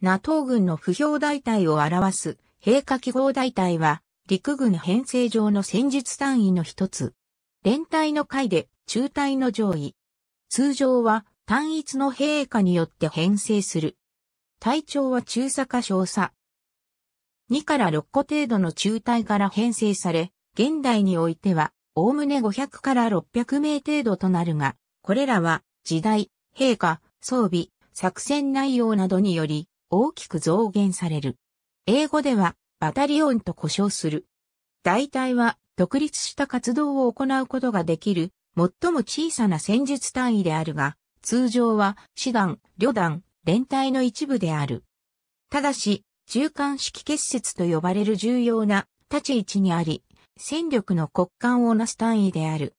NATO 軍の不評大隊を表す、陛下記号大隊は、陸軍編成上の戦術単位の一つ。連隊の下位で、中隊の上位。通常は、単一の陛下によって編成する。隊長は中佐か少佐。2から6個程度の中隊から編成され、現代においては、おおむね500から600名程度となるが、これらは、時代、陛下、装備、作戦内容などにより、大きく増減される。英語ではバタリオンと呼称する。大隊は独立した活動を行うことができる最も小さな戦術単位であるが、通常は師団、旅団、連隊の一部である。ただし、中間式結節と呼ばれる重要な立ち位置にあり、戦力の骨幹をなす単位である。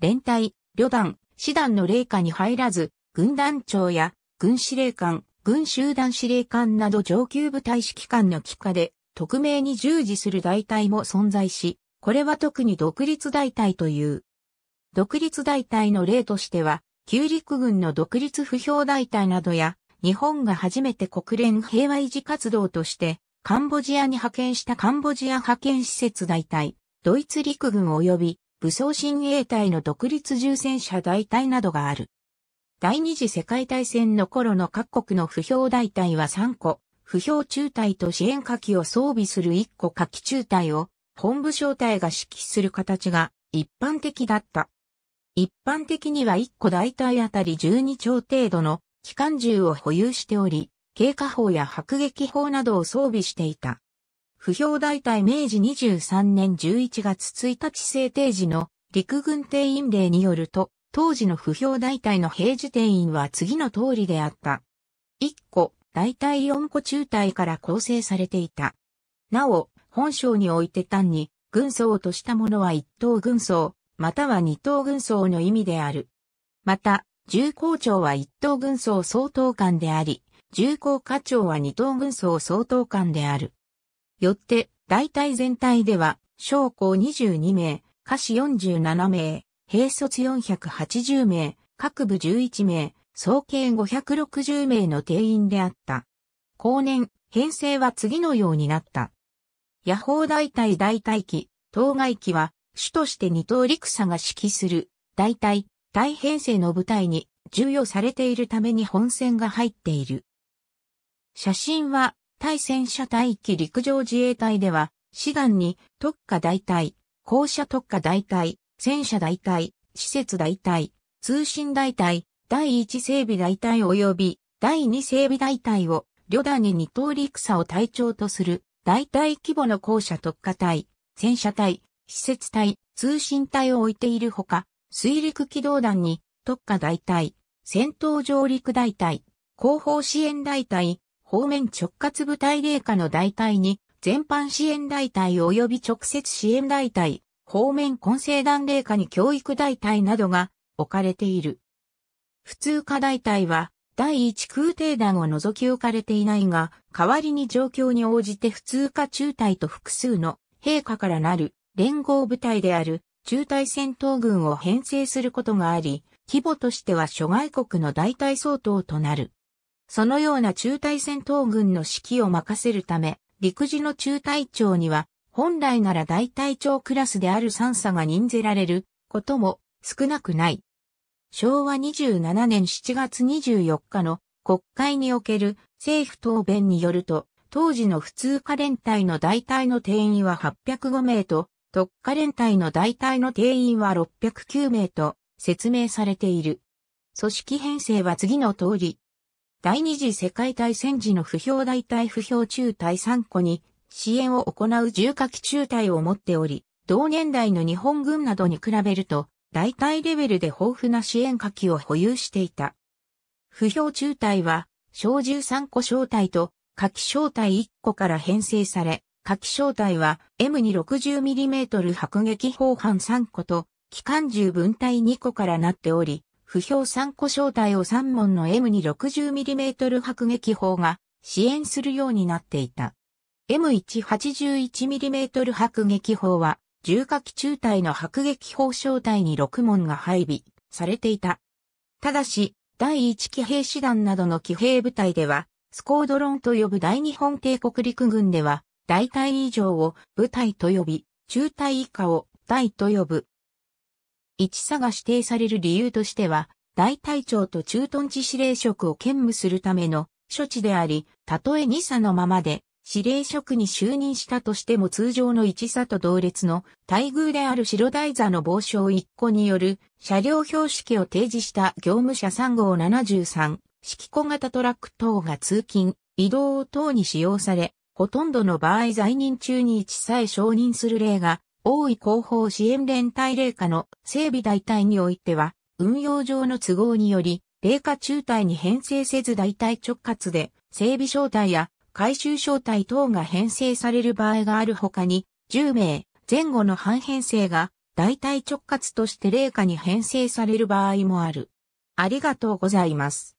連隊、旅団、師団の霊下に入らず、軍団長や軍司令官、軍集団司令官など上級部隊指揮官の帰化で、匿名に従事する大隊も存在し、これは特に独立大隊という。独立大隊の例としては、旧陸軍の独立不評大隊などや、日本が初めて国連平和維持活動として、カンボジアに派遣したカンボジア派遣施設大隊、ドイツ陸軍及び武装親衛隊の独立重戦車大隊などがある。第二次世界大戦の頃の各国の不評大隊は3個、不評中隊と支援火器を装備する1個火器中隊を本部小隊が指揮する形が一般的だった。一般的には1個大隊あたり12丁程度の機関銃を保有しており、軽火砲や迫撃砲などを装備していた。不評大隊明治23年11月1日制定時の陸軍定員令によると、当時の不評大隊の平時定員は次の通りであった。1個、大隊4個中隊から構成されていた。なお、本省において単に、軍曹としたものは一等軍曹、または二等軍曹の意味である。また、重工長は一等軍曹総統官であり、重工課長は二等軍曹総統官である。よって、大隊全体では、将校22名、下士47名、兵卒480名、各部11名、総計560名の定員であった。後年、編成は次のようになった。野砲大隊大隊機、当該機は、主として二刀陸佐が指揮する、大隊、大編成の部隊に重要されているために本戦が入っている。写真は、対戦車隊機陸上自衛隊では、志願に特化大隊、校舎特化大隊、戦車大隊、施設大隊、通信大隊、第1整備大隊及び第2整備大隊を、旅団に二等陸佐を隊長とする、大隊規模の校舎特化隊、戦車隊、施設隊、通信隊を置いているほか、水陸機動団に特化大隊、戦闘上陸大隊、後方支援大隊、方面直轄部隊霊下の大隊に、全般支援大隊及び直接支援大隊、方面混成団例下に教育大隊などが置かれている。普通科大隊は、第一空挺団を除き置かれていないが、代わりに状況に応じて普通科中隊と複数の陛下からなる連合部隊である中隊戦闘軍を編成することがあり、規模としては諸外国の大隊相当となる。そのような中隊戦闘軍の指揮を任せるため、陸自の中隊長には本来なら大隊長クラスである3佐が任ぜられることも少なくない。昭和27年7月24日の国会における政府答弁によると、当時の普通科連隊の大隊の定員は805名と、特科連隊の大隊の定員は609名と説明されている。組織編成は次の通り。第二次世界大戦時の不評大隊不評中隊3個に支援を行う重火器中隊を持っており、同年代の日本軍などに比べると、大体レベルで豊富な支援火器を保有していた。不評中隊は、小銃3個小隊と火器小隊1個から編成され、火器小隊は M260mm 迫撃砲班3個と、機関銃分隊2個からなっており、不評3個小隊を3門の M260mm 迫撃砲が支援するようになっていた。M181mm 迫撃砲は、重火器中隊の迫撃砲小隊に6門が配備されていた。ただし、第1騎兵師団などの騎兵部隊では、スコードロンと呼ぶ大日本帝国陸軍では、大隊以上を部隊と呼び、中隊以下を隊と呼ぶ。一差が指定される理由としては、大隊長と駐屯地司令職を兼務するための処置であり、たとえ二差のままで司令職に就任したとしても通常の一差と同列の待遇である白台座の傍証一個による車両標識を提示した業務車3号73式小型トラック等が通勤、移動等に使用され、ほとんどの場合在任中に一さえ承認する例が多い広報支援連帯霊下の整備代替においては、運用上の都合により、霊下中隊に編成せず代替直轄で、整備招待や回収招待等が編成される場合がある他に、10名前後の半編成が大体直轄として霊下に編成される場合もある。ありがとうございます。